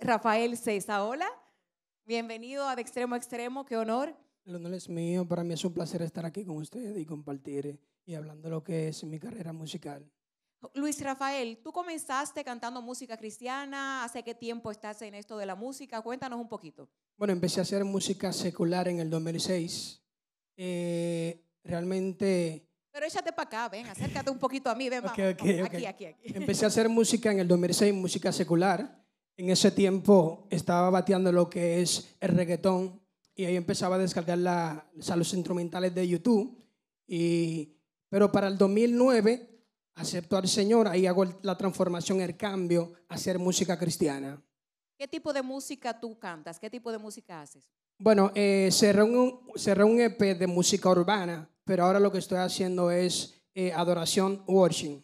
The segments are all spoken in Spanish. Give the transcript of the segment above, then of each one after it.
Rafael César. Hola, bienvenido a De Extremo a Extremo, qué honor. El honor es mío, para mí es un placer estar aquí con ustedes y compartir eh, y hablando de lo que es mi carrera musical. Luis Rafael, tú comenzaste cantando música cristiana, ¿hace qué tiempo estás en esto de la música? Cuéntanos un poquito. Bueno, empecé a hacer música secular en el 2006. Eh, realmente... Pero échate para acá, ven, acércate un poquito a mí, ven, Aquí, aquí, aquí. Empecé a hacer música en el 2006, música secular en ese tiempo estaba bateando lo que es el reggaetón y ahí empezaba a descargar las o los instrumentales de YouTube. Y, pero para el 2009 acepto al Señor, ahí hago la transformación, el cambio, a hacer música cristiana. ¿Qué tipo de música tú cantas? ¿Qué tipo de música haces? Bueno, cerré, eh, un, cerré, un, EP de música urbana, pero ahora lo que estoy haciendo es eh, adoración, worship.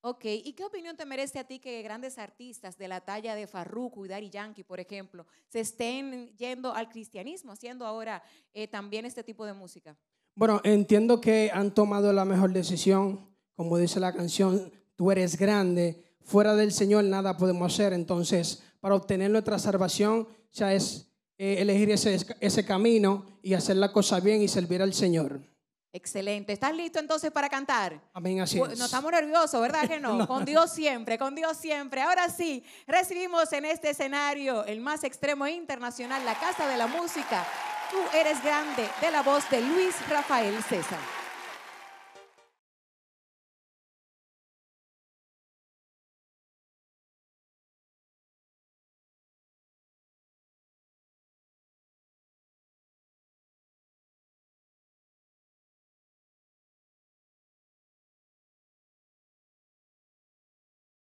Ok, ¿y qué opinión te merece a ti que grandes artistas de la talla de Farruko y Dari Yankee, por ejemplo, se estén yendo al cristianismo, haciendo ahora eh, también este tipo de música? Bueno, entiendo que han tomado la mejor decisión, como dice la canción, tú eres grande, fuera del Señor nada podemos hacer, entonces para obtener nuestra salvación ya es eh, elegir ese, ese camino y hacer la cosa bien y servir al Señor. Excelente. ¿Estás listo entonces para cantar? Amén, así es. No estamos nerviosos, ¿verdad que no? Con Dios siempre, con Dios siempre. Ahora sí, recibimos en este escenario el más extremo e internacional, la Casa de la Música. Tú eres grande, de la voz de Luis Rafael César.